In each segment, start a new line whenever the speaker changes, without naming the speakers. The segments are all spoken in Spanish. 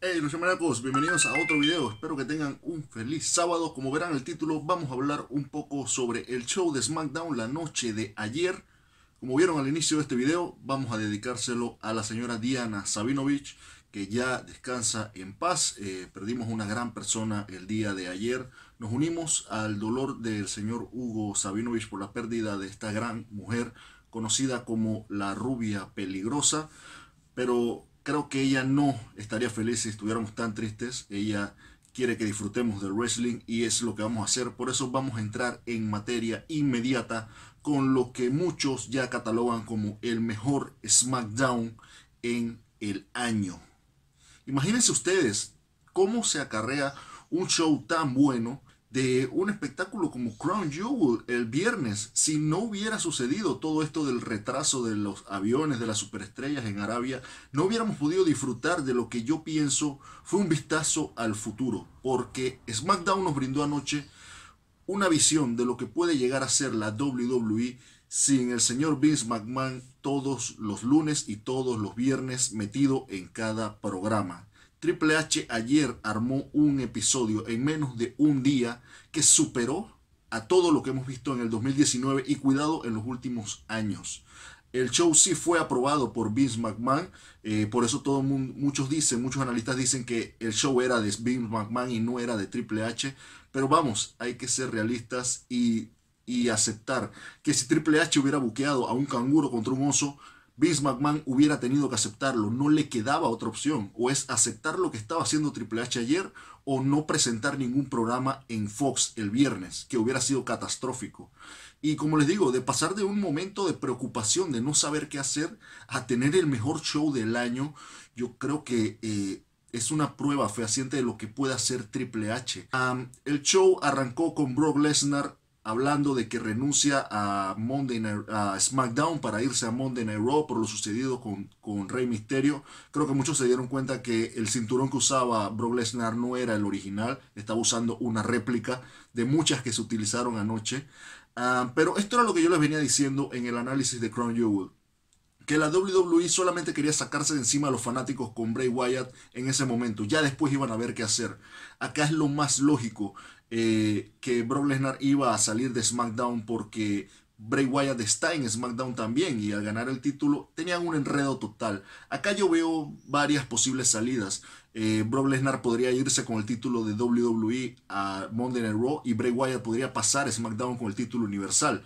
Hey los bienvenidos a otro video, espero que tengan un feliz sábado Como verán el título vamos a hablar un poco sobre el show de SmackDown la noche de ayer Como vieron al inicio de este video vamos a dedicárselo a la señora Diana Sabinovich Que ya descansa en paz, eh, perdimos una gran persona el día de ayer Nos unimos al dolor del señor Hugo Sabinovich por la pérdida de esta gran mujer Conocida como la rubia peligrosa pero creo que ella no estaría feliz si estuviéramos tan tristes. Ella quiere que disfrutemos del wrestling y es lo que vamos a hacer. Por eso vamos a entrar en materia inmediata con lo que muchos ya catalogan como el mejor SmackDown en el año. Imagínense ustedes cómo se acarrea un show tan bueno de un espectáculo como Crown Jewel el viernes si no hubiera sucedido todo esto del retraso de los aviones de las superestrellas en Arabia no hubiéramos podido disfrutar de lo que yo pienso fue un vistazo al futuro porque SmackDown nos brindó anoche una visión de lo que puede llegar a ser la WWE sin el señor Vince McMahon todos los lunes y todos los viernes metido en cada programa Triple H ayer armó un episodio en menos de un día que superó a todo lo que hemos visto en el 2019 y cuidado en los últimos años. El show sí fue aprobado por Vince McMahon, eh, por eso muchos dicen, muchos analistas dicen que el show era de Vince McMahon y no era de Triple H, pero vamos, hay que ser realistas y, y aceptar que si Triple H hubiera buqueado a un canguro contra un oso, Vince McMahon hubiera tenido que aceptarlo, no le quedaba otra opción, o es aceptar lo que estaba haciendo Triple H ayer o no presentar ningún programa en Fox el viernes, que hubiera sido catastrófico. Y como les digo, de pasar de un momento de preocupación, de no saber qué hacer, a tener el mejor show del año, yo creo que eh, es una prueba fehaciente de lo que puede hacer Triple H. el show arrancó con Brock Lesnar hablando de que renuncia a, Monday a SmackDown para irse a Monday Night Raw por lo sucedido con, Rey Misterio. Creo que muchos se dieron cuenta que el cinturón que usaba Brock Lesnar no era el original, estaba usando una réplica de muchas que se utilizaron anoche. Ah, pero esto era lo que yo les venía diciendo en el análisis de Crown Jewel la WWE solamente quería sacarse de encima a los fanáticos con Bray Wyatt en ese momento. Ya después iban a ver qué hacer. Acá es lo más lógico eh, que Brock Lesnar iba a salir de SmackDown porque Bray Wyatt está en SmackDown también y al ganar el título tenían un enredo total. Acá yo veo varias posibles salidas. Eh, Brock Lesnar podría irse con el título de WWE a Monday Night Raw y Bray Wyatt podría pasar SmackDown con el título universal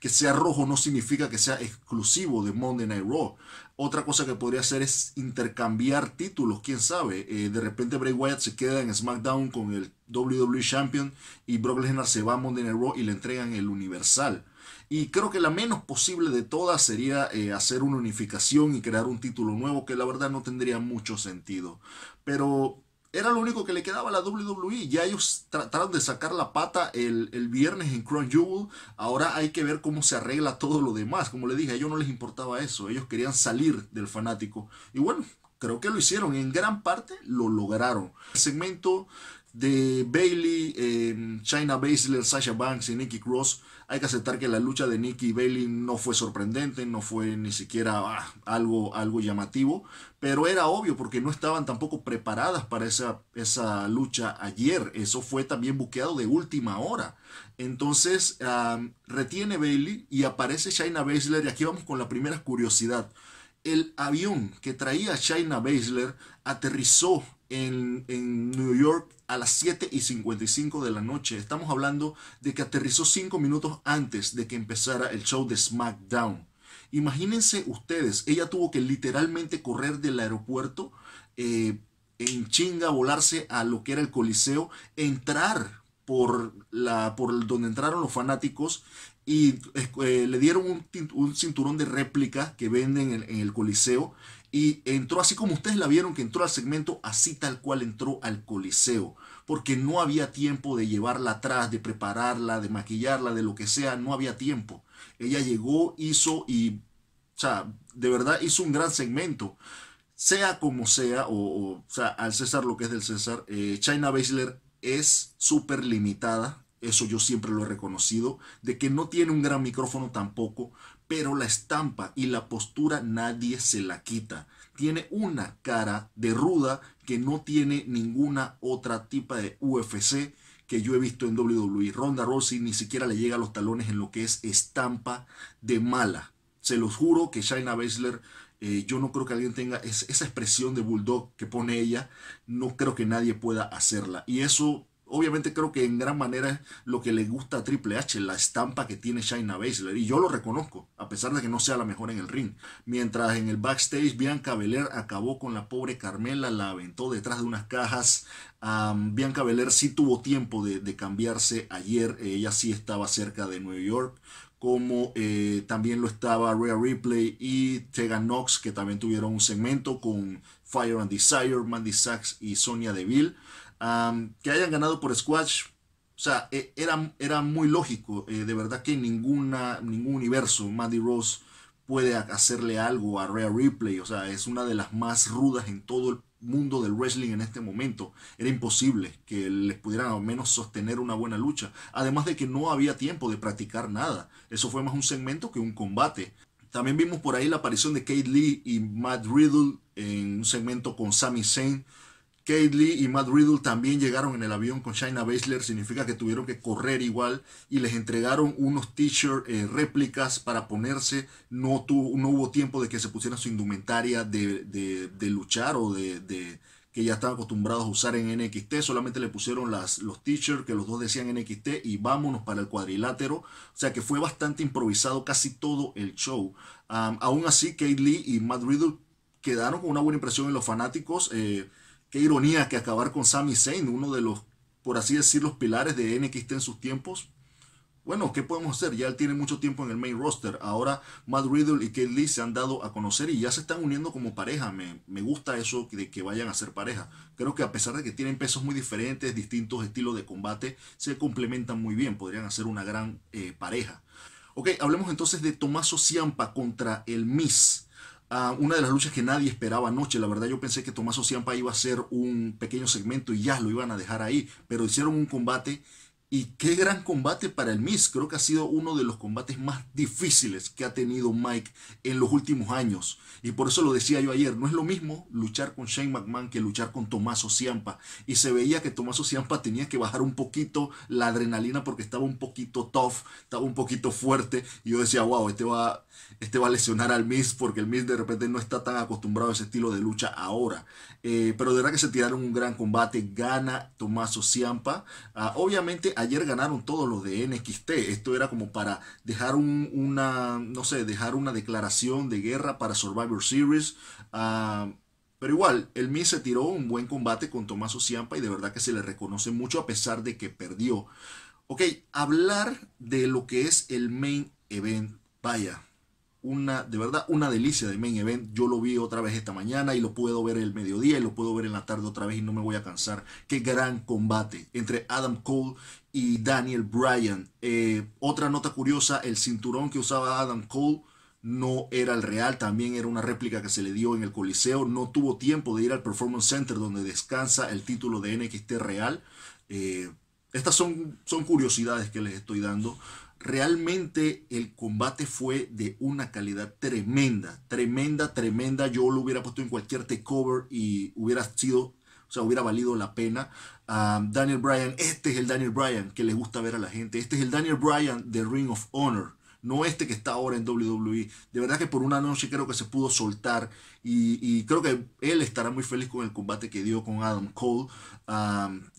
que sea rojo no significa que sea exclusivo de Monday Night Raw. Otra cosa que podría hacer es intercambiar títulos, quién sabe. Eh, de repente Bray Wyatt se queda en SmackDown con el WWE Champion y Brock Lesnar se va a Monday Night Raw y le entregan el Universal. Y creo que la menos posible de todas sería eh, hacer una unificación y crear un título nuevo, que la verdad no tendría mucho sentido. Pero era lo único que le quedaba a la WWE. Ya ellos trataron de sacar la pata el, viernes en Crown Jewel. Ahora hay que ver cómo se arregla todo lo demás. Como le dije, a ellos no les importaba eso. Ellos querían salir del fanático. Y bueno, creo que lo hicieron. En gran parte lo lograron. El segmento de Bailey, China em, Baszler, Sasha Banks y Nikki Cross, hay que aceptar que la lucha de Nikki y Bailey no fue sorprendente, no fue ni siquiera ah, algo, algo llamativo, pero era obvio porque no estaban tampoco preparadas para esa, esa lucha ayer. Eso fue también buqueado de última hora. Entonces retiene Bailey y aparece China Baszler y aquí vamos con la primera curiosidad el avión que traía China Baszler aterrizó en, New York a las 7 y 55 de la noche. Estamos hablando de que aterrizó 5 minutos antes de que empezara el show de SmackDown. Imagínense ustedes, ella tuvo que literalmente correr del aeropuerto eh, en chinga, volarse a lo que era el Coliseo, entrar por, la, por donde entraron los fanáticos y eh, le dieron un, cinturón de réplica que venden en, el Coliseo y entró así como ustedes la vieron que entró al segmento así tal cual entró al Coliseo porque no había tiempo de llevarla atrás, de prepararla, de maquillarla, de lo que sea, no había tiempo. Ella llegó, hizo y, o sea, de verdad hizo un gran segmento. Sea como sea, o, sea, al César lo que es del César, eh, China Baszler es súper limitada eso yo siempre lo he reconocido, de que no tiene un gran micrófono tampoco, pero la estampa y la postura nadie se la quita. Tiene una cara de ruda que no tiene ninguna otra tipa de UFC que yo he visto en WWE. Ronda Rossi ni siquiera le llega a los talones en lo que es estampa de mala. Se los juro que Shaina Baszler, eh, yo no creo que alguien tenga esa expresión de bulldog que pone ella. No creo que nadie pueda hacerla. Y eso obviamente creo que en gran manera es lo que le gusta a Triple H, la estampa que tiene Shayna Baszler. Y yo lo reconozco, a pesar de que no sea la mejor en el ring. Mientras en el backstage Bianca Belair acabó con la pobre Carmela, la aventó detrás de unas cajas. Bianca Belair sí tuvo tiempo de, cambiarse ayer, ella sí estaba cerca de Nueva York como eh, también lo estaba Rhea Ripley y Tegan Knox, que también tuvieron un segmento con Fire and Desire, Mandy Sachs y Sonia Deville que hayan ganado por squash, o sea, e, era, era, muy lógico. Eh, de verdad que en ninguna, ningún universo Mandy Rose puede hacerle algo a Rhea Ripley. O sea, es una de las más rudas en todo el mundo del wrestling en este momento. Era imposible que les pudieran al menos sostener una buena lucha. Además de que no había tiempo de practicar nada. Eso fue más un segmento que un combate. También vimos por ahí la aparición de Kate Lee y Matt Riddle en un segmento con Sami Zayn Kate Lee y Matt Riddle también llegaron en el avión con Shaina Baszler, significa que tuvieron que correr igual y les entregaron unos t-shirts eh, réplicas para ponerse. No, no hubo tiempo de que se pusieran su indumentaria de, luchar o de, que ya estaban acostumbrados a usar en NXT. Solamente le pusieron las, los t-shirts que los dos decían NXT y vámonos para el cuadrilátero. O sea que fue bastante improvisado casi todo el show. aún así, Kate Lee y Matt Riddle quedaron con una buena impresión en los fanáticos. Eh, Qué ironía que acabar con Sami Zayn, uno de los, por así decir, los pilares de NXT en sus tiempos. Bueno, ¿qué podemos hacer? Ya él tiene mucho tiempo en el main roster. Ahora Matt Riddle y Kate Lee se han dado a conocer y ya se están uniendo como pareja. Me, gusta eso de que vayan a ser pareja. Creo que a pesar de que tienen pesos muy diferentes, distintos estilos de combate, se complementan muy bien. Podrían hacer una gran eh, pareja. Ok, hablemos entonces de Tomaso Ciampa contra el Miss una de las luchas que nadie esperaba anoche. La verdad yo pensé que Tomás Ociampa iba a ser un pequeño segmento y ya lo iban a dejar ahí, pero hicieron un combate y qué gran combate para el Miz. Creo que ha sido uno de los combates más difíciles que ha tenido Mike en los últimos años. Y por eso lo decía yo ayer, no es lo mismo luchar con Shane McMahon que luchar con Tomaso Ciampa. Y se veía que Tomaso Ciampa tenía que bajar un poquito la adrenalina porque estaba un poquito tough, estaba un poquito fuerte. Y yo decía, wow, este va, este va a lesionar al Miz. porque el Miz de repente no está tan acostumbrado a ese estilo de lucha ahora. Eh, pero de verdad que se tiraron un gran combate. Gana Tomaso Ciampa. Ah, obviamente ayer ganaron todos los de NXT. Esto era como para dejar una, no sé, dejar una declaración de guerra para Survivor Series. Ah, pero igual, el mi se tiró un buen combate con Tomás Ciampa y de verdad que se le reconoce mucho a pesar de que perdió. Ok, hablar de lo que es el main event. Vaya, una, de verdad, una delicia de main event. Yo lo vi otra vez esta mañana y lo puedo ver el mediodía y lo puedo ver en la tarde otra vez y no me voy a cansar. Qué gran combate entre Adam Cole y Daniel Bryan. Eh, otra nota curiosa, el cinturón que usaba Adam Cole no era el real, también era una réplica que se le dio en el Coliseo. No tuvo tiempo de ir al Performance Center donde descansa el título de NXT real. Eh, estas son, son curiosidades que les estoy dando realmente el combate fue de una calidad tremenda, tremenda, tremenda. Yo lo hubiera puesto en cualquier cover y hubiera sido, o sea, hubiera valido la pena. Ah, Daniel Bryan, este es el Daniel Bryan que le gusta ver a la gente. Este es el Daniel Bryan de Ring of Honor no este que está ahora en WWE. De verdad que por una noche creo que se pudo soltar y, creo que él estará muy feliz con el combate que dio con Adam Cole.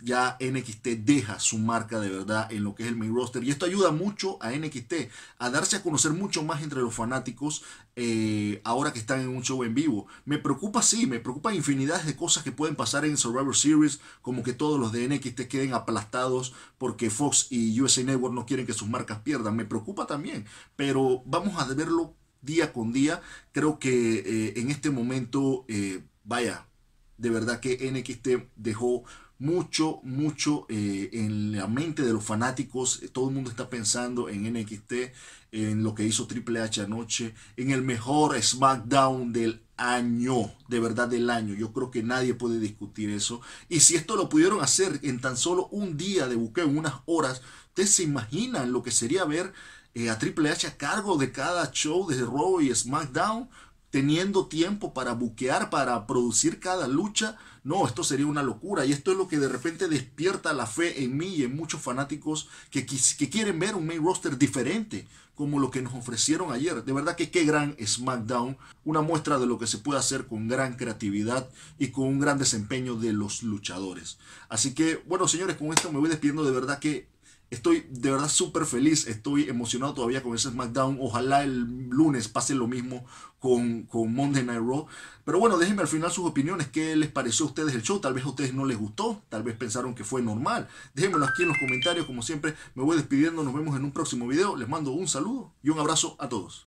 ya NXT deja su marca de verdad en lo que es el main roster y esto ayuda mucho a NXT a darse a conocer mucho más entre los fanáticos eh, ahora que están en un show en vivo. Me preocupa, sí, me preocupa infinidades de cosas que pueden pasar en Survivor Series, como que todos los de NXT queden aplastados porque Fox y USA Network no quieren que sus marcas pierdan. Me preocupa también, pero vamos a verlo día con día. Creo que eh, en este momento, eh, vaya, de verdad que NXT dejó mucho, mucho eh, en la mente de los fanáticos. Eh, todo el mundo está pensando en NXT, en lo que hizo Triple H anoche, en el mejor SmackDown del año, de verdad del año. Yo creo que nadie puede discutir eso. Y si esto lo pudieron hacer en tan solo un día de buqueo, en unas horas, ustedes se imaginan lo que sería ver eh, a Triple H a cargo de cada show desde Raw y SmackDown teniendo tiempo para buquear, para producir cada lucha, no, esto sería una locura. Y esto es lo que de repente despierta la fe en mí y en muchos fanáticos que, que quieren ver un main roster diferente, como lo que nos ofrecieron ayer. De verdad que qué gran SmackDown, una muestra de lo que se puede hacer con gran creatividad y con un gran desempeño de los luchadores. Así que, bueno, señores, con esto me voy despidiendo. De verdad que Estoy de verdad súper feliz, estoy emocionado todavía con ese SmackDown. Ojalá el lunes pase lo mismo con, Monday Night Raw. Pero bueno, déjenme al final sus opiniones. ¿Qué les pareció a ustedes el show? Tal vez a ustedes no les gustó, tal vez pensaron que fue normal. Déjenmelo aquí en los comentarios. Como siempre, me voy despidiendo. Nos vemos en un próximo video. Les mando un saludo y un abrazo a todos.